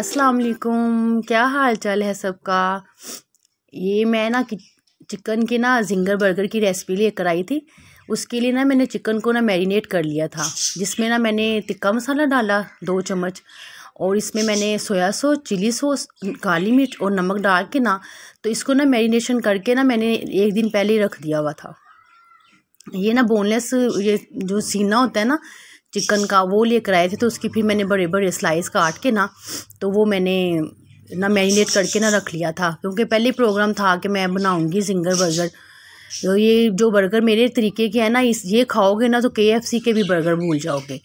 अस्सलाम वालेकुम क्या हाल चाल है सबका ये मैं ना चिकन के ना जिंगर बर्गर की रेसिपी लेकर कराई थी उसके लिए ना मैंने चिकन को ना मैरिनेट कर लिया था जिसमें ना मैंने तिक्का मसाला डाला दो चम्मच और इसमें मैंने सोया सॉस चिली सॉस काली मिर्च और नमक डाल के ना तो इसको ना मैरिनेशन करके ना मैंने एक दिन पहले रख दिया हुआ था ये ना बोनलेस ये जो सीना होता है ना चिकन का वो लेकर आए थे तो उसकी फिर मैंने बड़े बड़े स्लाइस काट के ना तो वो मैंने ना मैरिनेट करके ना रख लिया था क्योंकि पहले प्रोग्राम था कि मैं बनाऊँगी सिंगर बर्गर तो ये जो बर्गर मेरे तरीके के हैं ना इस ये खाओगे ना तो के के भी बर्गर भूल जाओगे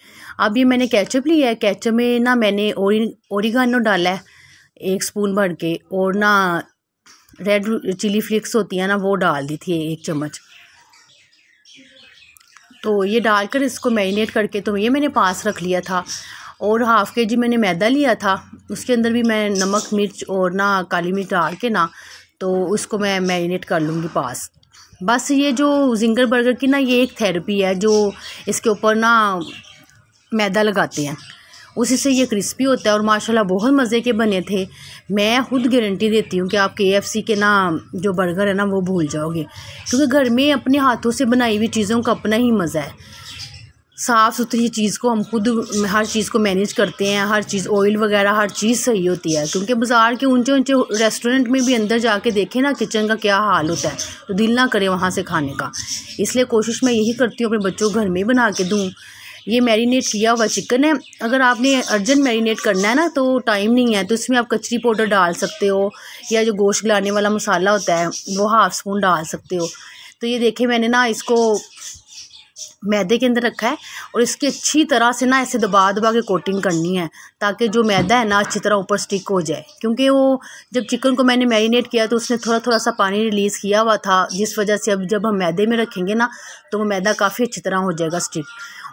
अब ये मैंने कैचअप लिया है कैचअप में ना मैंने ओरि ओरिगानो डाला है एक स्पून भर के और ना रेड चिली फ्लेक्स होती है ना वो डाल दी थी एक चम्मच तो ये डालकर इसको मैरिनेट करके तो ये मैंने पास रख लिया था और हाफ़ के जी मैंने मैदा लिया था उसके अंदर भी मैं नमक मिर्च और ना काली मिर्च डाल के ना तो उसको मैं मैरिनेट कर लूँगी पास बस ये जो जिंगर बर्गर की ना ये एक थेरेपी है जो इसके ऊपर ना मैदा लगाते हैं उसी से ये क्रिस्पी होता है और माशाल्लाह बहुत मज़े के बने थे मैं खुद गारंटी देती हूँ कि आप के एफ सी के ना जो बर्गर है ना वो भूल जाओगे क्योंकि घर में अपने हाथों से बनाई हुई चीज़ों का अपना ही मज़ा है साफ़ सुथरी चीज़ को हम खुद हर चीज़ को मैनेज करते हैं हर चीज़ ऑयल वगैरह हर चीज़ सही होती है क्योंकि बाज़ार के ऊंचे ऊंचे रेस्टोरेंट में भी अंदर जाके देखें ना किचन का क्या हाल होता है तो दिल ना करे वहाँ से खाने का इसलिए कोशिश मैं यही करती हूँ अपने बच्चों को घर में बना के दूँ ये मैरिनेट किया हुआ चिकन है अगर आपने अर्जेंट मैरिनेट करना है ना तो टाइम नहीं है तो इसमें आप कचरी पाउडर डाल सकते हो या जो गोश्त गलाने वाला मसाला होता है वो हाफ स्पून डाल सकते हो तो ये देखिए मैंने ना इसको मैदे के अंदर रखा है और इसकी अच्छी तरह से ना ऐसे दबा दबा के कोटिंग करनी है ताकि जो मैदा है ना अच्छी तरह ऊपर स्टिक हो जाए क्योंकि वो जब चिकन को मैंने मैरिनेट किया तो उसने थोड़ा थोड़ा सा पानी रिलीज़ किया हुआ था जिस वजह से अब जब हम मैदे में रखेंगे ना तो वो मैदा काफ़ी अच्छी तरह हो जाएगा स्टिक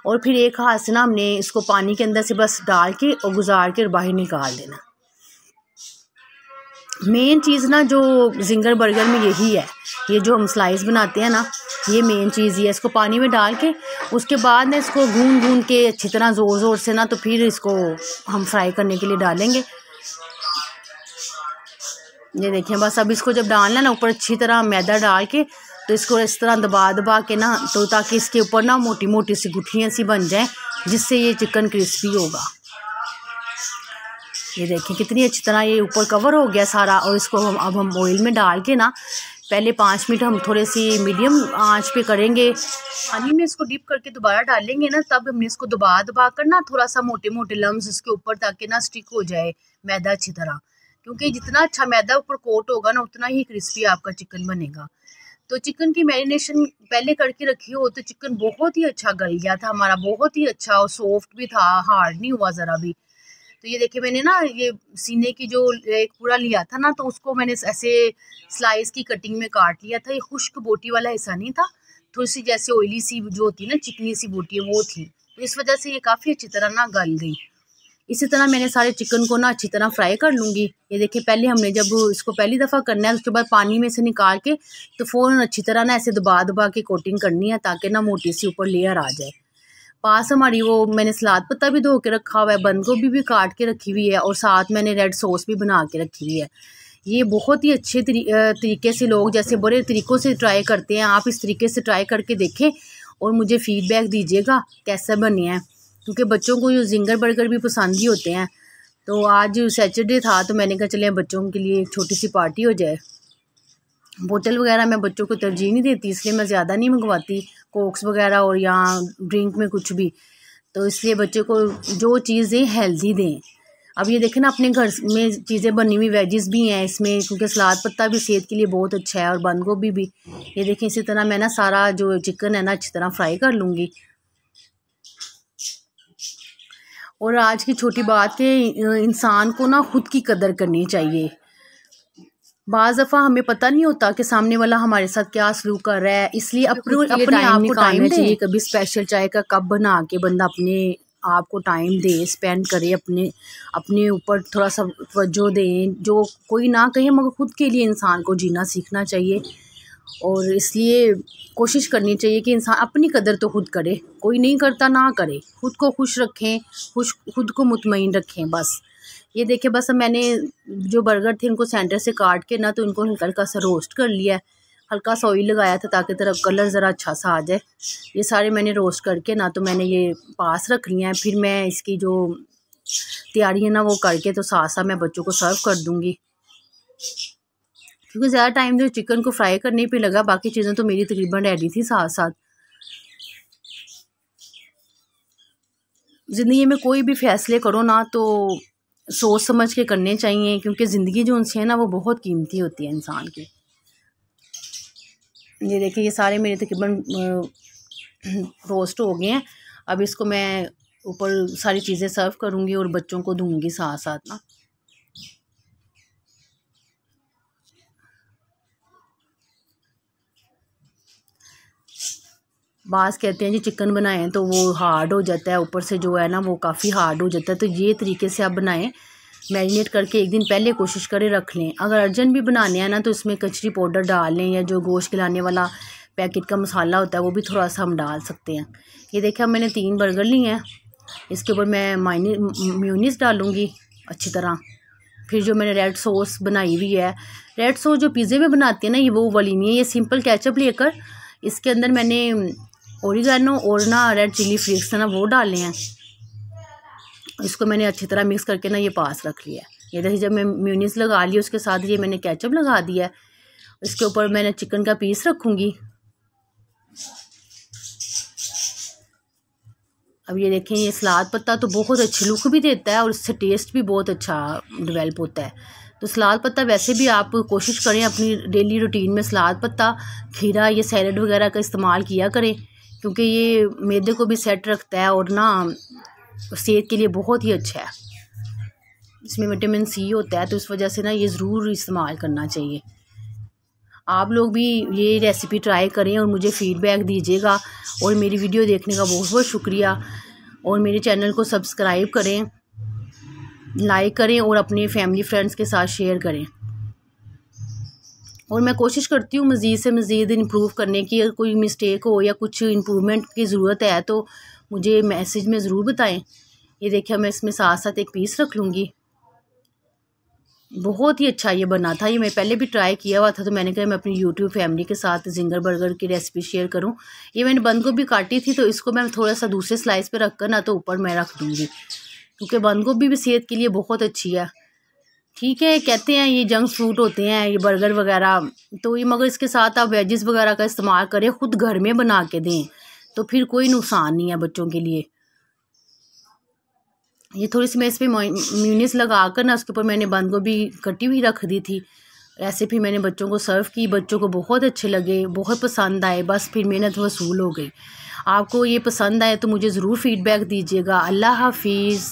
और फिर एक हाथ से ना हमने इसको पानी के अंदर से बस डाल के और गुजार के और बाहर निकाल देना मेन चीज़ ना जो जिंगर बर्गर में यही है ये जो हम स्लाइस बनाते हैं ना ये मेन चीज़ ही है इसको पानी में डाल के उसके बाद ना इसको भून भून के अच्छी तरह ज़ोर ज़ोर से ना तो फिर इसको हम फ्राई करने के लिए डालेंगे ये देखें बस अब इसको जब डालना ना ऊपर अच्छी तरह मैदा डाल के तो इसको इस तरह दबा दबा के ना तो ताकि इसके ऊपर ना मोटी मोटी सी गुठियाँ सी बन जाए जिससे ये चिकन क्रिस्पी होगा ये देखिए कितनी अच्छी तरह ये ऊपर कवर हो गया सारा और इसको हम अब हम ऑयल में डाल के ना पहले पाँच मिनट हम थोड़े सी मीडियम आंच पे करेंगे पानी में इसको डिप करके दोबारा डालेंगे ना तब हमने इसको दबा दबा कर ना थोड़ा सा मोटे मोटे लम्ब इसके ऊपर ताकि ना स्टिक हो जाए मैदा अच्छी तरह क्योंकि जितना अच्छा मैदा ऊपर कोट होगा ना उतना ही क्रिस्पी आपका चिकन बनेगा तो चिकन की मैरिनेशन पहले करके रखी हो तो चिकन बहुत ही अच्छा गल गया था हमारा बहुत ही अच्छा और सॉफ्ट भी था हार्ड नहीं हुआ ज़रा भी तो ये देखिए मैंने ना ये सीने की जो एक पूरा लिया था ना तो उसको मैंने ऐसे स्लाइस की कटिंग में काट लिया था ये खुश्क बोटी वाला हिस्सा नहीं था थोड़ी सी जैसे ऑयली सी जो होती है ना चिकनी सी बोटी है वो थी तो इस वजह से ये काफ़ी अच्छी तरह ना गल गई इसी तरह मैंने सारे चिकन को ना अच्छी तरह फ्राई कर लूँगी ये देखिए पहले हमने जब इसको पहली दफ़ा करना है उसके बाद पानी में से निकाल के तो फ़ौरन अच्छी तरह ना ऐसे दबा दबा के कोटिंग करनी है ताकि ना मोटी सी ऊपर लेयर आ जाए पास हमारी वो मैंने सलाद पत्ता भी धो के रखा हुआ है बंद गोभी भी काट के रखी हुई है और साथ मैंने रेड सॉस भी बना के रखी हुई है ये बहुत ही अच्छे तरीके से लोग जैसे बड़े तरीक़ों से ट्राई करते हैं आप इस तरीके से ट्राई करके देखें और मुझे फ़ीडबैक दीजिएगा कैसा बने हैं क्योंकि बच्चों को ये जिंगर बर्गर भी पसंद ही होते हैं तो आज सैटरडे था तो मैंने कहा चले बच्चों के लिए एक छोटी सी पार्टी हो जाए बोतल वगैरह मैं बच्चों को तरजीह नहीं देती इसलिए मैं ज़्यादा नहीं मंगवाती कोक्स वगैरह और या ड्रिंक में कुछ भी तो इसलिए बच्चे को जो चीज़ें हेल्दी दें अब ये देखें ना अपने घर में चीज़ें बनी हुई वेजेस भी हैं इसमें क्योंकि सलाद पत्ता भी सेहत के लिए बहुत अच्छा है और बंद गोभी भी ये देखें इसी तरह मैं ना सारा जो चिकन है ना अच्छी तरह फ्राई कर लूँगी और आज की छोटी बात के इंसान को ना ख़ुद की कदर करनी चाहिए बाज दफ़ा हमें पता नहीं होता कि सामने वाला हमारे साथ क्या सलूक कर रहा है इसलिए अपने अपने आप को टाइम चाहिए कभी स्पेशल चाय का कप बना के बंदा अपने आप को टाइम दे स्पेंड करे अपने अपने ऊपर थोड़ा सा तवज्जो दें जो कोई ना कहे मगर ख़ुद के लिए इंसान को जीना सीखना चाहिए और इसलिए कोशिश करनी चाहिए कि इंसान अपनी कदर तो खुद करे कोई नहीं करता ना करे खुद को खुश रखें खुश खुद को मुतमिन रखें बस ये देखें बस मैंने जो बर्गर थे इनको सेंटर से काट के ना तो इनको हल्का सा रोस्ट कर लिया है हल्का सा ऑयल लगाया था ताकि तरफ कलर ज़रा अच्छा सा आ जाए ये सारे मैंने रोस्ट करके ना तो मैंने ये पास रख लिया है फिर मैं इसकी जो तैयारी है ना वो करके तो साथ साथ मैं बच्चों को सर्व कर दूँगी क्योंकि ज़्यादा टाइम जो चिकन को फ्राई करने पे लगा बाकी चीज़ें तो मेरी तकरीबन रेडी थी साथ साथ ज़िंदगी में कोई भी फ़ैसले करो ना तो सोच समझ के करने चाहिए क्योंकि ज़िंदगी जो उनसे है ना वो बहुत कीमती होती है इंसान की ये देखिए ये सारे मेरे तकरीबन रोस्ट हो गए हैं अब इसको मैं ऊपर सारी चीज़ें सर्व करूँगी और बच्चों को दूँगी साथ साथ ना बास कहते हैं जी चिकन बनाएं तो वो हार्ड हो जाता है ऊपर से जो है ना वो काफ़ी हार्ड हो जाता है तो ये तरीके से आप बनाएं मैरिनेट करके एक दिन पहले कोशिश करें रख लें अगर अर्जेंट भी बनाने हैं ना तो इसमें कचरी पाउडर डाल लें या जो गोश्त खिलाने वाला पैकेट का मसाला होता है वो भी थोड़ा सा हम डाल सकते हैं ये देखिए मैंने तीन बर्गर लिए हैं इसके ऊपर मैं माइनी म्यूनिस डालूँगी अच्छी तरह फिर जो मैंने रेड सॉस बनाई हुई है रेड सॉस जो पिज़्ज़े में बनाती है ना ये वो वाली नहीं है ये सिंपल कैचअप लेकर इसके अंदर मैंने ओरिगानो और ना रेड चिली फ्लेक्स है ना वो डाले हैं इसको मैंने अच्छी तरह मिक्स करके ना ये पास रख लिया है ये देखिए जब मैं म्यूनिस लगा ली उसके साथ ये मैंने कैचअप लगा दिया है इसके ऊपर मैंने चिकन का पीस रखूँगी अब ये देखें ये सलाद पत्ता तो बहुत अच्छी लुक भी देता है और इससे टेस्ट भी बहुत अच्छा डिवेलप होता है तो सलाद पत्ता वैसे भी आप कोशिश करें अपनी डेली रूटीन में सलाद पत्ता खीरा या सैलड वगैरह का इस्तेमाल किया करें क्योंकि ये मैदे को भी सेट रखता है और ना सेहत के लिए बहुत ही अच्छा है इसमें विटामिन सी होता है तो इस वजह से ना ये ज़रूर इस्तेमाल करना चाहिए आप लोग भी ये रेसिपी ट्राई करें और मुझे फ़ीडबैक दीजिएगा और मेरी वीडियो देखने का बहुत बहुत शुक्रिया और मेरे चैनल को सब्सक्राइब करें लाइक करें और अपने फैमिली फ्रेंड्स के साथ शेयर करें और मैं हम्म। कोशिश करती हूँ मज़ीद से मज़ीद इम्प्रूव करने की अगर कोई मिस्टेक हो या कुछ इम्प्रूवमेंट की ज़रूरत है तो मुझे मैसेज में ज़रूर बताएं ये देखिए मैं इसमें साथ साथ एक पीस रख लूँगी बहुत ही अच्छा ये बना था ये मैं पहले भी ट्राई किया हुआ था तो मैंने कहा मैं अपनी यूट्यूब फैमिली के साथ जिंगर बर्गर की रेसिपी शेयर करूँ ये मैंने बंद गोभी काटी थी तो इसको मैं थोड़ा सा दूसरे स्लाइस पर रख कर ना तो ऊपर मैं रख दूँगी क्योंकि बंद गोभी भी सेहत के लिए बहुत अच्छी है ठीक है कहते हैं ये जंक फूड होते हैं ये बर्गर वगैरह तो ये मगर इसके साथ आप वेजेस वगैरह का इस्तेमाल करें ख़ुद घर में बना के दें तो फिर कोई नुकसान नहीं है बच्चों के लिए ये थोड़ी सी मैं इस पर म्यूनिस लगा कर ना उसके ऊपर मैंने बंद भी कटी हुई रख दी थी ऐसे फिर मैंने बच्चों को सर्व की बच्चों को बहुत अच्छे लगे बहुत पसंद आए बस फिर मेहनत वसूल हो गई आपको ये पसंद आए तो मुझे ज़रूर फीडबैक दीजिएगा अल्लाह हाफिज़